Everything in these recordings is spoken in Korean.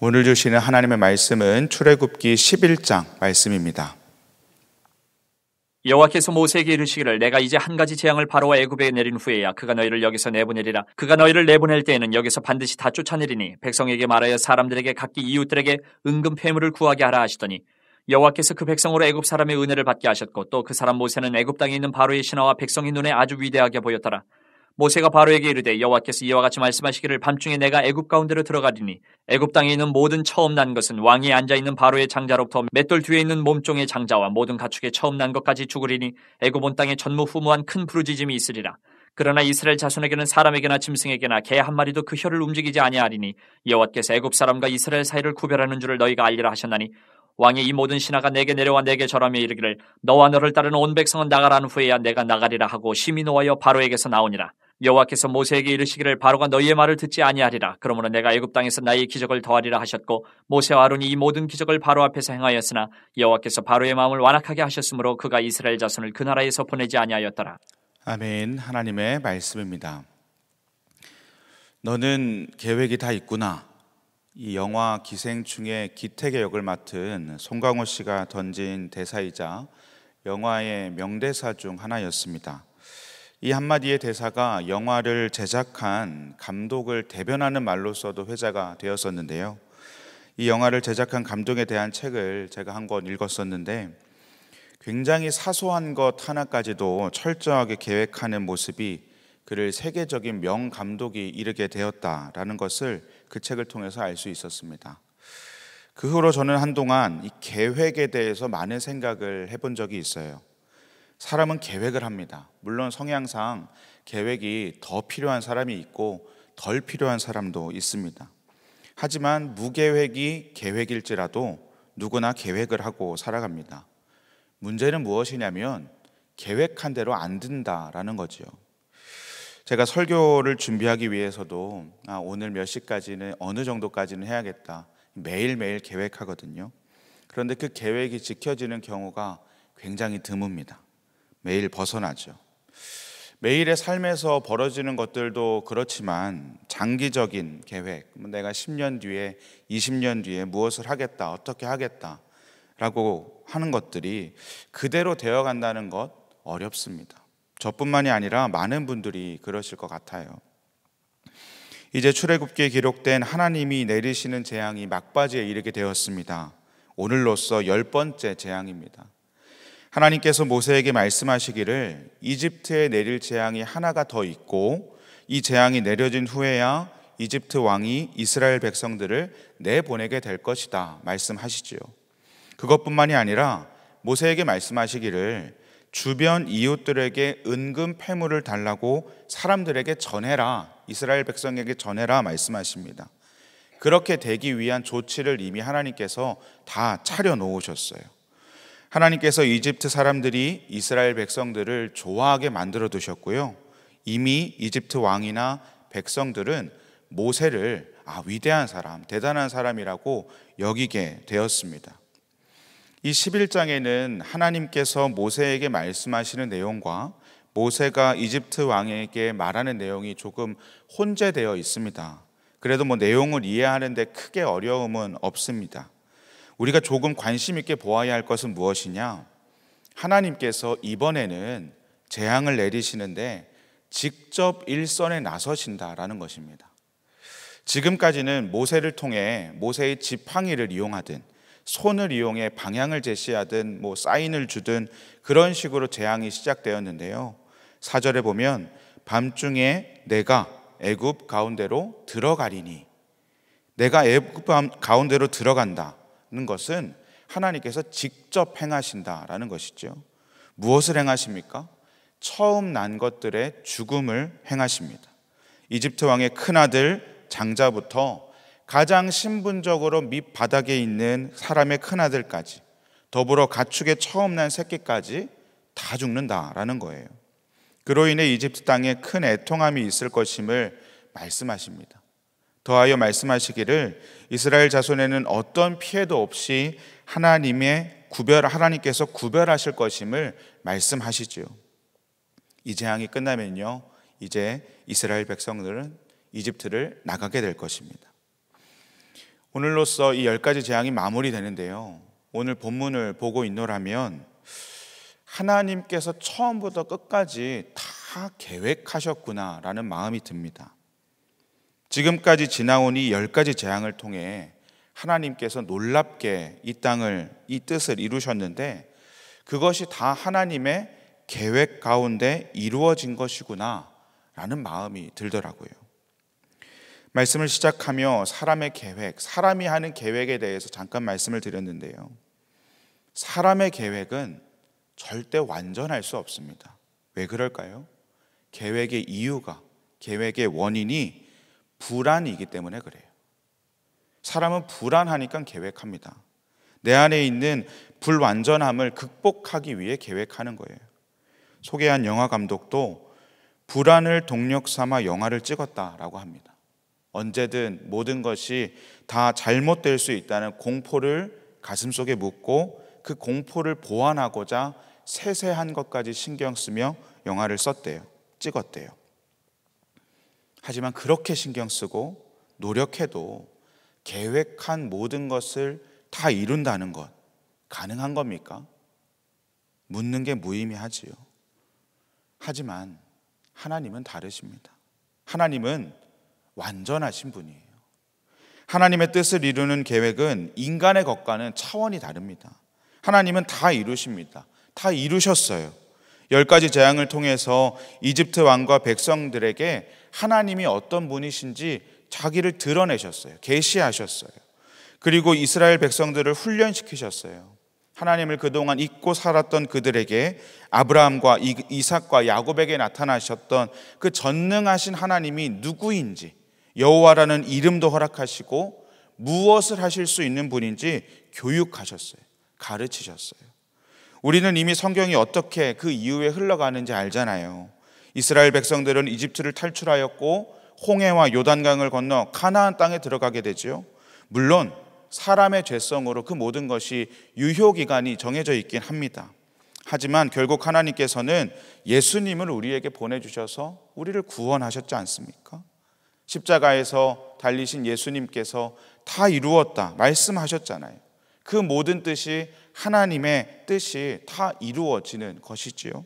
오늘 주시는 하나님의 말씀은 출애굽기 11장 말씀입니다. 여호와께서 모세에게 이르시기를 내가 이제 한 가지 재앙을 바로와 애굽에 내린 후에야 그가 너희를 여기서 내보내리라 그가 너희를 내보낼 때에는 여기서 반드시 다 쫓아내리니 백성에게 말하여 사람들에게 각기 이웃들에게 은금 폐물을 구하게 하라 하시더니 여호와께서 그 백성으로 애굽 사람의 은혜를 받게 하셨고 또 그 사람 모세는 애굽 땅에 있는 바로의 신하와 백성의 눈에 아주 위대하게 보였더라 모세가 바로에게 이르되 여호와께서 이와 같이 말씀하시기를 밤중에 내가 애굽 가운데로 들어가리니 애굽 땅에 있는 모든 처음 난 것은 왕이 앉아 있는 바로의 장자로부터 맷돌 뒤에 있는 몸종의 장자와 모든 가축의 처음 난 것까지 죽으리니 애굽 온 땅에 전무후무한 큰 부르짖음이 있으리라 그러나 이스라엘 자손에게는 사람에게나 짐승에게나 개 한 마리도 그 혀를 움직이지 아니하리니 여호와께서 애굽 사람과 이스라엘 사이를 구별하는 줄을 너희가 알리라 하셨나니 왕의 이 모든 신하가 내게 내려와 내게 절하며 이르기를 너와 너를 따르는 온 백성은 나가라는 후에야 내가 나가리라 하고 심히 노하여 바로에게서 나오니라 여호와께서 모세에게 이르시기를 바로가 너희의 말을 듣지 아니하리라. 그러므로 내가 애굽 땅에서 나의 기적을 더하리라 하셨고 모세와 아론이 이 모든 기적을 바로 앞에서 행하였으나 여호와께서 바로의 마음을 완악하게 하셨으므로 그가 이스라엘 자손을 그 나라에서 보내지 아니하였더라. 아멘. 하나님의 말씀입니다. 너는 계획이 다 있구나. 이 영화 기생충의 기택의 역을 맡은 송강호 씨가 던진 대사이자 영화의 명대사 중 하나였습니다. 이 한마디의 대사가 영화를 제작한 감독을 대변하는 말로서도 회자가 되었었는데요. 이 영화를 제작한 감독에 대한 책을 제가 한 권 읽었었는데 굉장히 사소한 것 하나까지도 철저하게 계획하는 모습이 그를 세계적인 명감독이 이르게 되었다라는 것을 그 책을 통해서 알 수 있었습니다. 그 후로 저는 한동안 이 계획에 대해서 많은 생각을 해본 적이 있어요. 사람은 계획을 합니다. 물론 성향상 계획이 더 필요한 사람이 있고 덜 필요한 사람도 있습니다. 하지만 무계획이 계획일지라도 누구나 계획을 하고 살아갑니다. 문제는 무엇이냐면 계획한 대로 안 된다라는 거지요. 제가 설교를 준비하기 위해서도 아, 오늘 몇 시까지는 어느 정도까지는 해야겠다. 매일매일 계획하거든요. 그런데 그 계획이 지켜지는 경우가 굉장히 드뭅니다. 매일 벗어나죠. 매일의 삶에서 벌어지는 것들도 그렇지만 장기적인 계획, 뭐 내가 10년 뒤에, 20년 뒤에 무엇을 하겠다, 어떻게 하겠다라고 하는 것들이 그대로 되어 간다는 것 어렵습니다. 저뿐만이 아니라 많은 분들이 그러실 것 같아요. 이제 출애굽기에 기록된 하나님이 내리시는 재앙이 막바지에 이르게 되었습니다. 오늘로써 열 번째 재앙입니다. 하나님께서 모세에게 말씀하시기를 이집트에 내릴 재앙이 하나가 더 있고 이 재앙이 내려진 후에야 이집트 왕이 이스라엘 백성들을 내보내게 될 것이다 말씀하시지요. 그것뿐만이 아니라 모세에게 말씀하시기를 주변 이웃들에게 은금 폐물을 달라고 사람들에게 전해라 이스라엘 백성에게 전해라 말씀하십니다. 그렇게 되기 위한 조치를 이미 하나님께서 다 차려 놓으셨어요. 하나님께서 이집트 사람들이 이스라엘 백성들을 좋아하게 만들어 두셨고요. 이미 이집트 왕이나 백성들은 모세를 아, 위대한 사람, 대단한 사람이라고 여기게 되었습니다. 이 11장에는 하나님께서 모세에게 말씀하시는 내용과 모세가 이집트 왕에게 말하는 내용이 조금 혼재되어 있습니다. 그래도 뭐 내용을 이해하는데 크게 어려움은 없습니다. 우리가 조금 관심 있게 보아야 할 것은 무엇이냐? 하나님께서 이번에는 재앙을 내리시는데 직접 일선에 나서신다라는 것입니다. 지금까지는 모세를 통해 모세의 지팡이를 이용하든 손을 이용해 방향을 제시하든 뭐 사인을 주든 그런 식으로 재앙이 시작되었는데요. 사절에 보면 밤중에 내가 애굽 가운데로 들어가리니 내가 애굽 가운데로 들어간다. 하는 것은 하나님께서 직접 행하신다라는 것이죠. 무엇을 행하십니까? 처음 난 것들의 죽음을 행하십니다. 이집트 왕의 큰아들 장자부터 가장 신분적으로 밑바닥에 있는 사람의 큰아들까지 더불어 가축의 처음 난 새끼까지 다 죽는다라는 거예요. 그로 인해 이집트 땅에 큰 애통함이 있을 것임을 말씀하십니다. 더하여 말씀하시기를 이스라엘 자손에는 어떤 피해도 없이 하나님의 구별 하나님께서 구별하실 것임을 말씀하시지요. 이 재앙이 끝나면요. 이제 이스라엘 백성들은 이집트를 나가게 될 것입니다. 오늘로써 이 열 가지 재앙이 마무리되는데요. 오늘 본문을 보고 있노라면 하나님께서 처음부터 끝까지 다 계획하셨구나라는 마음이 듭니다. 지금까지 지나온 이 열 가지 재앙을 통해 하나님께서 놀랍게 이 땅을 이 뜻을 이루셨는데 그것이 다 하나님의 계획 가운데 이루어진 것이구나 라는 마음이 들더라고요. 말씀을 시작하며 사람의 계획, 사람이 하는 계획에 대해서 잠깐 말씀을 드렸는데요. 사람의 계획은 절대 완전할 수 없습니다. 왜 그럴까요? 계획의 이유가, 계획의 원인이 불안이기 때문에 그래요. 사람은 불안하니까 계획합니다. 내 안에 있는 불완전함을 극복하기 위해 계획하는 거예요. 소개한 영화 감독도 불안을 동력 삼아 영화를 찍었다라고 합니다. 언제든 모든 것이 다 잘못될 수 있다는 공포를 가슴속에 묻고 그 공포를 보완하고자 세세한 것까지 신경 쓰며 영화를 썼대요. 찍었대요. 하지만 그렇게 신경 쓰고 노력해도 계획한 모든 것을 다 이룬다는 것 가능한 겁니까? 묻는 게 무의미하지요. 하지만 하나님은 다르십니다. 하나님은 완전하신 분이에요. 하나님의 뜻을 이루는 계획은 인간의 것과는 차원이 다릅니다. 하나님은 다 이루십니다. 다 이루셨어요. 열 가지 재앙을 통해서 이집트 왕과 백성들에게 하나님이 어떤 분이신지 자기를 드러내셨어요. 계시하셨어요. 그리고 이스라엘 백성들을 훈련시키셨어요. 하나님을 그동안 잊고 살았던 그들에게 아브라함과 이삭과 야곱에게 나타나셨던 그 전능하신 하나님이 누구인지 여호와라는 이름도 허락하시고 무엇을 하실 수 있는 분인지 교육하셨어요. 가르치셨어요. 우리는 이미 성경이 어떻게 그 이후에 흘러가는지 알잖아요. 이스라엘 백성들은 이집트를 탈출하였고 홍해와 요단강을 건너 가나안 땅에 들어가게 되지요. 물론 사람의 죄성으로 그 모든 것이 유효 기간이 정해져 있긴 합니다. 하지만 결국 하나님께서는 예수님을 우리에게 보내 주셔서 우리를 구원하셨지 않습니까? 십자가에서 달리신 예수님께서 다 이루었다 말씀하셨잖아요. 그 모든 뜻이 하나님의 뜻이 다 이루어지는 것이지요.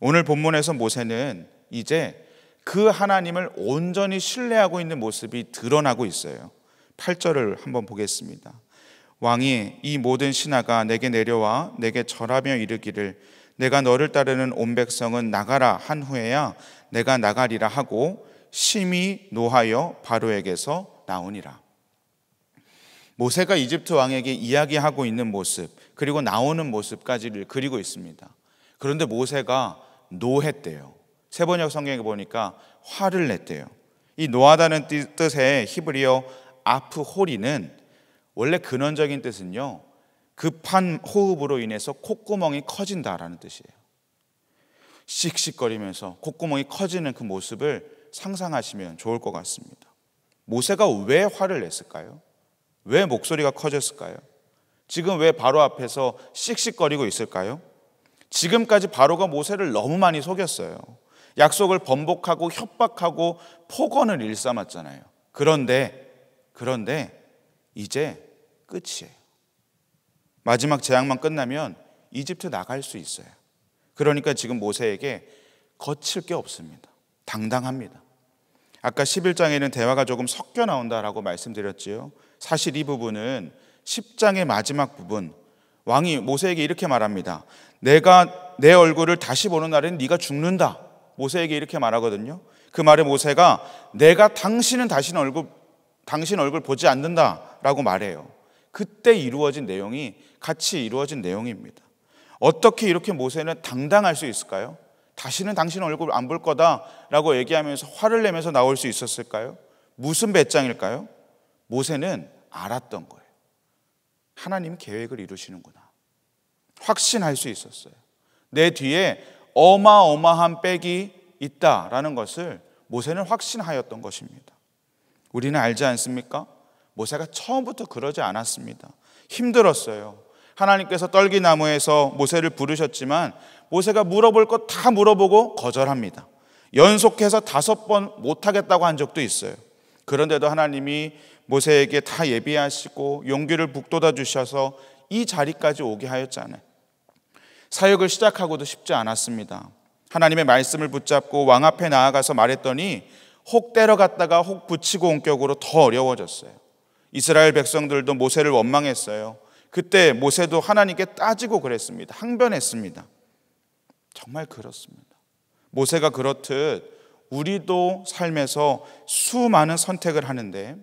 오늘 본문에서 모세는 이제 그 하나님을 온전히 신뢰하고 있는 모습이 드러나고 있어요. 8절을 한번 보겠습니다. 왕이 이 모든 신하가 내게 내려와 내게 절하며 이르기를 내가 너를 따르는 온 백성은 나가라 한 후에야 내가 나가리라 하고 심히 노하여 바로에게서 나오니라. 모세가 이집트 왕에게 이야기하고 있는 모습, 그리고 나오는 모습까지를 그리고 있습니다. 그런데 모세가 노했대요. 세번역 성경에 보니까 화를 냈대요. 이 노하다는 뜻의 히브리어 아프호리는 원래 근원적인 뜻은요. 급한 호흡으로 인해서 콧구멍이 커진다라는 뜻이에요. 씩씩거리면서 콧구멍이 커지는 그 모습을 상상하시면 좋을 것 같습니다. 모세가 왜 화를 냈을까요? 왜 목소리가 커졌을까요? 지금 왜 바로 앞에서 씩씩거리고 있을까요? 지금까지 바로가 모세를 너무 많이 속였어요. 약속을 번복하고 협박하고 폭언을 일삼았잖아요. 그런데, 그런데 이제 끝이에요. 마지막 재앙만 끝나면 이집트 나갈 수 있어요. 그러니까 지금 모세에게 거칠 게 없습니다. 당당합니다. 아까 11장에는 대화가 조금 섞여 나온다라고 말씀드렸지요. 사실 이 부분은 10장의 마지막 부분 왕이 모세에게 이렇게 말합니다. 내가 내 얼굴을 다시 보는 날에는 네가 죽는다. 모세에게 이렇게 말하거든요. 그 말에 모세가 내가 당신은 다시 얼굴 당신 얼굴 보지 않는다라고 말해요. 그때 이루어진 내용이 같이 이루어진 내용입니다. 어떻게 이렇게 모세는 당당할 수 있을까요? 다시는 당신 얼굴 안 볼 거다라고 얘기하면서 화를 내면서 나올 수 있었을까요? 무슨 배짱일까요? 모세는 알았던 거예요. 하나님 계획을 이루시는구나. 확신할 수 있었어요. 내 뒤에 어마어마한 백이 있다라는 것을 모세는 확신하였던 것입니다. 우리는 알지 않습니까? 모세가 처음부터 그러지 않았습니다. 힘들었어요. 하나님께서 떨기나무에서 모세를 부르셨지만 모세가 물어볼 것 다 물어보고 거절합니다. 연속해서 다섯 번 못하겠다고 한 적도 있어요. 그런데도 하나님이 모세에게 다 예비하시고 용기를 북돋아 주셔서 이 자리까지 오게 하였잖아요. 사역을 시작하고도 쉽지 않았습니다. 하나님의 말씀을 붙잡고 왕 앞에 나아가서 말했더니 혹 때려갔다가 혹 붙이고 온격으로 더 어려워졌어요. 이스라엘 백성들도 모세를 원망했어요. 그때 모세도 하나님께 따지고 그랬습니다. 항변했습니다. 정말 그렇습니다. 모세가 그렇듯 우리도 삶에서 수많은 선택을 하는데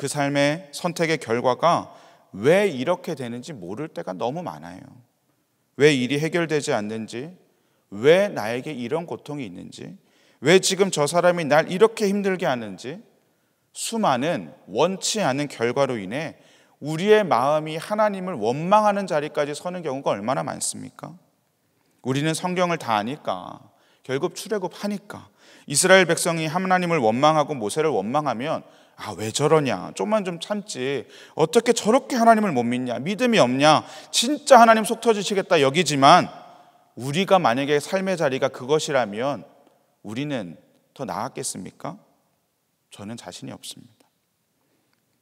그 삶의 선택의 결과가 왜 이렇게 되는지 모를 때가 너무 많아요. 왜 일이 해결되지 않는지, 왜 나에게 이런 고통이 있는지, 왜 지금 저 사람이 날 이렇게 힘들게 하는지, 수많은 원치 않은 결과로 인해 우리의 마음이 하나님을 원망하는 자리까지 서는 경우가 얼마나 많습니까? 우리는 성경을 다 아니까 결국 출애굽하니까 이스라엘 백성이 하나님을 원망하고 모세를 원망하면 아, 왜 저러냐? 좀만 좀 참지. 어떻게 저렇게 하나님을 못 믿냐? 믿음이 없냐? 진짜 하나님 속 터지시겠다 여기지만 우리가 만약에 삶의 자리가 그것이라면 우리는 더 나았겠습니까? 저는 자신이 없습니다.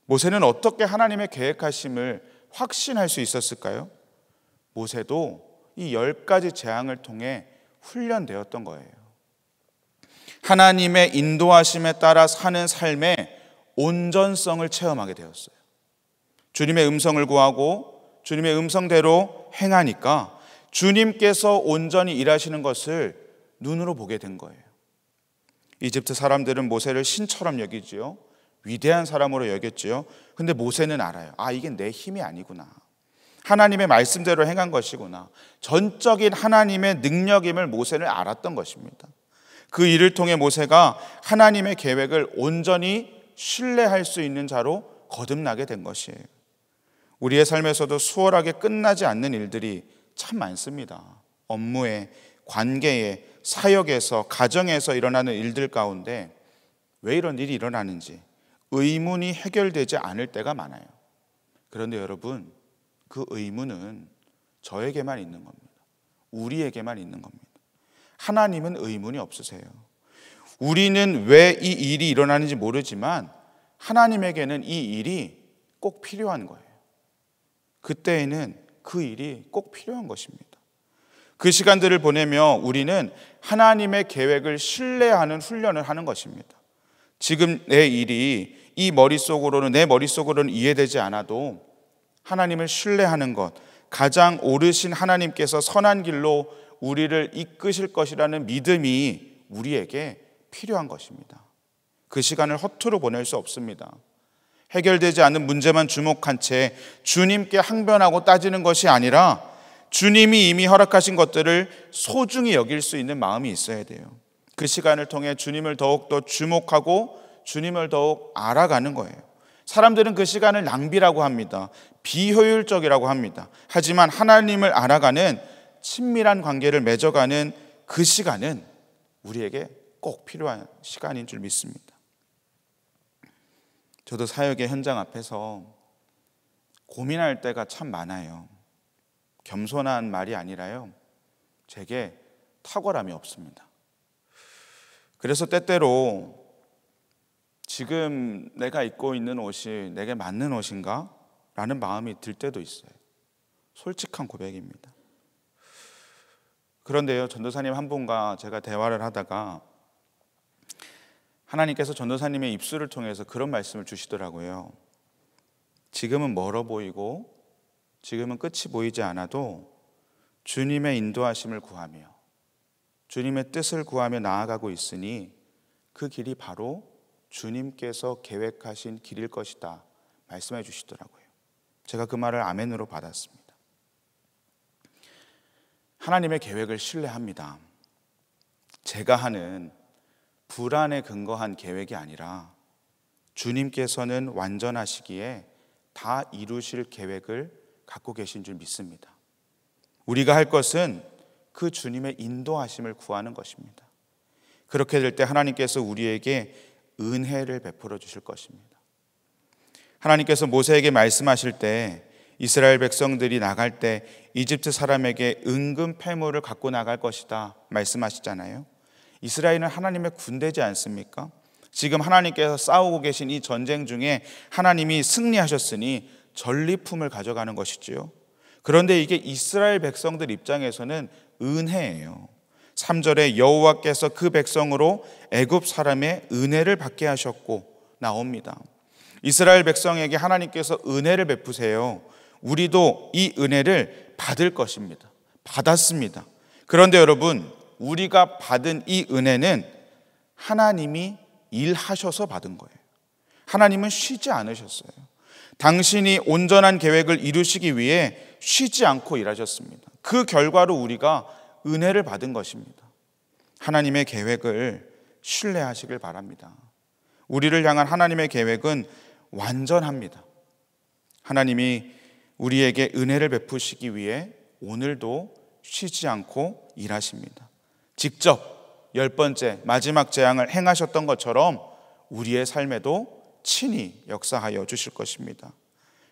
모세는 어떻게 하나님의 계획하심을 확신할 수 있었을까요? 모세도 이 열 가지 재앙을 통해 훈련되었던 거예요. 하나님의 인도하심에 따라 사는 삶의 온전성을 체험하게 되었어요. 주님의 음성을 구하고 주님의 음성대로 행하니까 주님께서 온전히 일하시는 것을 눈으로 보게 된 거예요. 이집트 사람들은 모세를 신처럼 여기지요. 위대한 사람으로 여겼지요. 근데 모세는 알아요. 아, 이게 내 힘이 아니구나. 하나님의 말씀대로 행한 것이구나. 전적인 하나님의 능력임을 모세는 알았던 것입니다. 그 일을 통해 모세가 하나님의 계획을 온전히 신뢰할 수 있는 자로 거듭나게 된 것이에요. 우리의 삶에서도 수월하게 끝나지 않는 일들이 참 많습니다. 업무에, 관계에, 사역에서, 가정에서 일어나는 일들 가운데 왜 이런 일이 일어나는지 의문이 해결되지 않을 때가 많아요. 그런데 여러분, 그 의무는 저에게만 있는 겁니다. 우리에게만 있는 겁니다. 하나님은 의문이 없으세요. 우리는 왜 이 일이 일어나는지 모르지만 하나님에게는 이 일이 꼭 필요한 거예요. 그때에는 그 일이 꼭 필요한 것입니다. 그 시간들을 보내며 우리는 하나님의 계획을 신뢰하는 훈련을 하는 것입니다. 지금 내 일이 이 머릿속으로는 내 머릿속으로는 이해되지 않아도 하나님을 신뢰하는 것, 가장 오르신 하나님께서 선한 길로 우리를 이끄실 것이라는 믿음이 우리에게 필요한 것입니다. 그 시간을 허투루 보낼 수 없습니다. 해결되지 않은 문제만 주목한 채 주님께 항변하고 따지는 것이 아니라 주님이 이미 허락하신 것들을 소중히 여길 수 있는 마음이 있어야 돼요. 그 시간을 통해 주님을 더욱더 주목하고 주님을 더욱 알아가는 거예요. 사람들은 그 시간을 낭비라고 합니다. 비효율적이라고 합니다. 하지만 하나님을 알아가는 친밀한 관계를 맺어가는 그 시간은 우리에게 꼭 필요한 시간인 줄 믿습니다. 저도 사역의 현장 앞에서 고민할 때가 참 많아요. 겸손한 말이 아니라요. 제게 탁월함이 없습니다. 그래서 때때로 지금 내가 입고 있는 옷이 내게 맞는 옷인가? 라는 마음이 들 때도 있어요. 솔직한 고백입니다. 그런데요, 전도사님 한 분과 제가 대화를 하다가 하나님께서 전도사님의 입술을 통해서 그런 말씀을 주시더라고요. 지금은 멀어 보이고 지금은 끝이 보이지 않아도 주님의 인도하심을 구하며 주님의 뜻을 구하며 나아가고 있으니 그 길이 바로 주님께서 계획하신 길일 것이다 말씀해 주시더라고요. 제가 그 말을 아멘으로 받았습니다. 하나님의 계획을 신뢰합니다. 제가 하는 불안에 근거한 계획이 아니라 주님께서는 완전하시기에 다 이루실 계획을 갖고 계신 줄 믿습니다. 우리가 할 것은 그 주님의 인도하심을 구하는 것입니다. 그렇게 될 때 하나님께서 우리에게 은혜를 베풀어 주실 것입니다. 하나님께서 모세에게 말씀하실 때 이스라엘 백성들이 나갈 때 이집트 사람에게 은금 패물을 갖고 나갈 것이다 말씀하시잖아요. 이스라엘은 하나님의 군대지 않습니까? 지금 하나님께서 싸우고 계신 이 전쟁 중에 하나님이 승리하셨으니 전리품을 가져가는 것이지요. 그런데 이게 이스라엘 백성들 입장에서는 은혜예요. 3절에 여호와께서 그 백성으로 애굽 사람의 은혜를 받게 하셨고 나옵니다. 이스라엘 백성에게 하나님께서 은혜를 베푸세요. 우리도 이 은혜를 받을 것입니다. 받았습니다. 그런데 여러분, 우리가 받은 이 은혜는 하나님이 일하셔서 받은 거예요. 하나님은 쉬지 않으셨어요. 당신이 온전한 계획을 이루시기 위해 쉬지 않고 일하셨습니다. 그 결과로 우리가 은혜를 받은 것입니다. 하나님의 계획을 신뢰하시길 바랍니다. 우리를 향한 하나님의 계획은 완전합니다. 하나님이 우리에게 은혜를 베푸시기 위해 오늘도 쉬지 않고 일하십니다. 직접 열 번째 마지막 재앙을 행하셨던 것처럼 우리의 삶에도 친히 역사하여 주실 것입니다.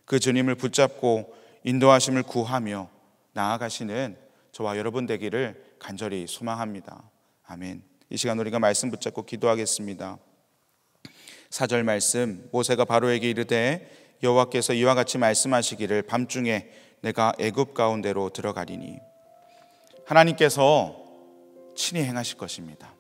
그 주님을 붙잡고 인도하심을 구하며 나아가시는 저와 여러분 되기를 간절히 소망합니다. 아멘. 이 시간 우리가 말씀 붙잡고 기도하겠습니다. 4절 말씀 모세가 바로에게 이르되 여호와께서 이와 같이 말씀하시기를 밤중에 내가 애굽 가운데로 들어가리니 하나님께서 친히 행하실 것입니다.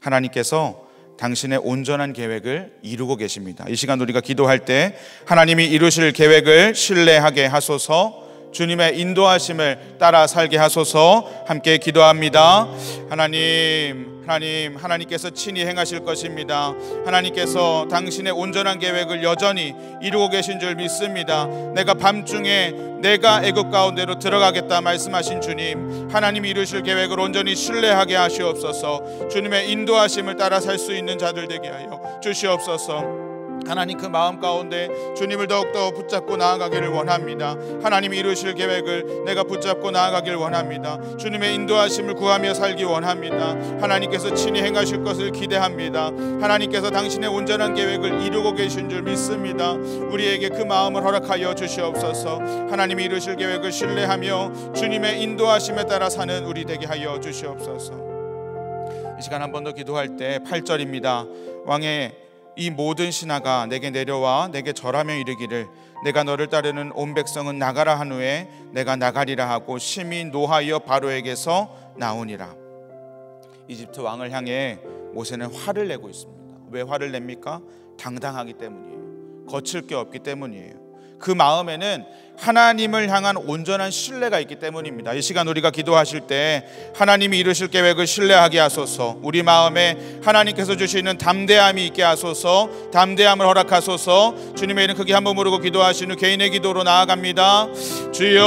하나님께서 당신의 온전한 계획을 이루고 계십니다. 이 시간 우리가 기도할 때 하나님이 이루실 계획을 신뢰하게 하소서 주님의 인도하심을 따라 살게 하소서 함께 기도합니다. 하나님, 하나님, 하나님께서 친히 행하실 것입니다. 하나님께서 당신의 온전한 계획을 여전히 이루고 계신 줄 믿습니다. 내가 밤중에 내가 애굽 가운데로 들어가겠다 말씀하신 주님, 하나님 이루실 계획을 온전히 신뢰하게 하시옵소서. 주님의 인도하심을 따라 살 수 있는 자들 되게 하여 주시옵소서. 하나님 그 마음 가운데 주님을 더욱더 붙잡고 나아가기를 원합니다. 하나님이 이루실 계획을 내가 붙잡고 나아가길 원합니다. 주님의 인도하심을 구하며 살기 원합니다. 하나님께서 친히 행하실 것을 기대합니다. 하나님께서 당신의 온전한 계획을 이루고 계신 줄 믿습니다. 우리에게 그 마음을 허락하여 주시옵소서. 하나님이 이루실 계획을 신뢰하며 주님의 인도하심에 따라 사는 우리 되게 하여 주시옵소서. 이 시간 한 번 더 기도할 때 8절입니다. 왕의 이 모든 신하가 내게 내려와 내게 절하며 이르기를 내가 너를 따르는 온 백성은 나가라 한 후에 내가 나가리라 하고 심히 노하여 바로에게서 나오니라. 이집트 왕을 향해 모세는 화를 내고 있습니다. 왜 화를 냅니까? 당당하기 때문이에요. 거칠 게 없기 때문이에요. 그 마음에는 하나님을 향한 온전한 신뢰가 있기 때문입니다. 이 시간 우리가 기도하실 때 하나님이 이루실 계획을 신뢰하게 하소서. 우리 마음에 하나님께서 주시는 담대함이 있게 하소서. 담대함을 허락하소서. 주님의 이름 크게 한번 부르고 기도하시는 개인의 기도로 나아갑니다. 주여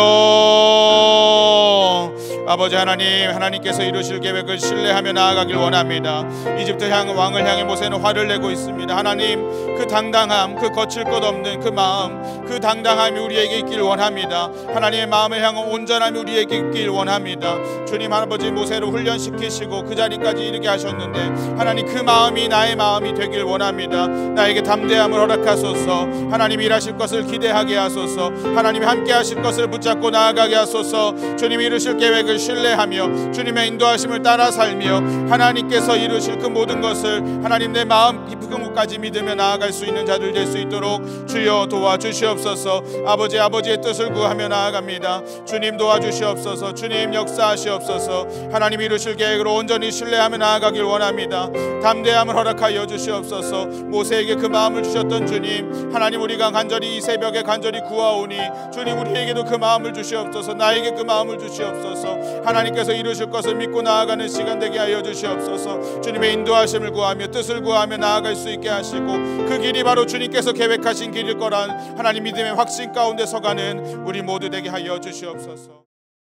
아버지 하나님 하나님께서 이루실 계획을 신뢰하며 나아가길 원합니다. 이집트 향 왕을 향해 모세는 화를 내고 있습니다. 하나님 그 당당함, 그 거칠 것 없는 그 마음, 그 당당함이 우리에게 있기를 원합니다. 하나님의 마음을 향한 온전함이 우리에게 있길 원합니다. 주님 아버지 모세를 훈련시키시고 그 자리까지 이르게 하셨는데 하나님 그 마음이 나의 마음이 되길 원합니다. 나에게 담대함을 허락하소서. 하나님 일하실 것을 기대하게 하소서. 하나님 함께 하실 것을 붙잡고 나아가게 하소서. 주님 이루실 계획을 신뢰하며 주님의 인도하심을 따라 살며 하나님께서 이루실 그 모든 것을 하나님 내 마음 깊은 곳까지 믿으며 나아갈 수 있는 자들 될 수 있도록 주여 도와주시옵소서. 아버지 아버지 아버지의 뜻을 구하며 나아갑니다. 주님 도와주시옵소서. 주님 역사하시옵소서. 하나님 이루실 계획으로 온전히 신뢰하며 나아가길 원합니다. 담대함을 허락하여 주시옵소서. 모세에게 그 마음을 주셨던 주님, 하나님 우리가 간절히 이 새벽에 간절히 구하오니 주님 우리에게도 그 마음을 주시옵소서. 나에게 그 마음을 주시옵소서. 하나님께서 이루실 것을 믿고 나아가는 시간 되게 하여 주시옵소서. 주님의 인도하심을 구하며 뜻을 구하며 나아갈 수 있게 하시고 그 길이 바로 주님께서 계획하신 길일 거란 하나님 믿음의 확신 가운데 서가 사는 우리 모두 되게 하여 주시옵소서.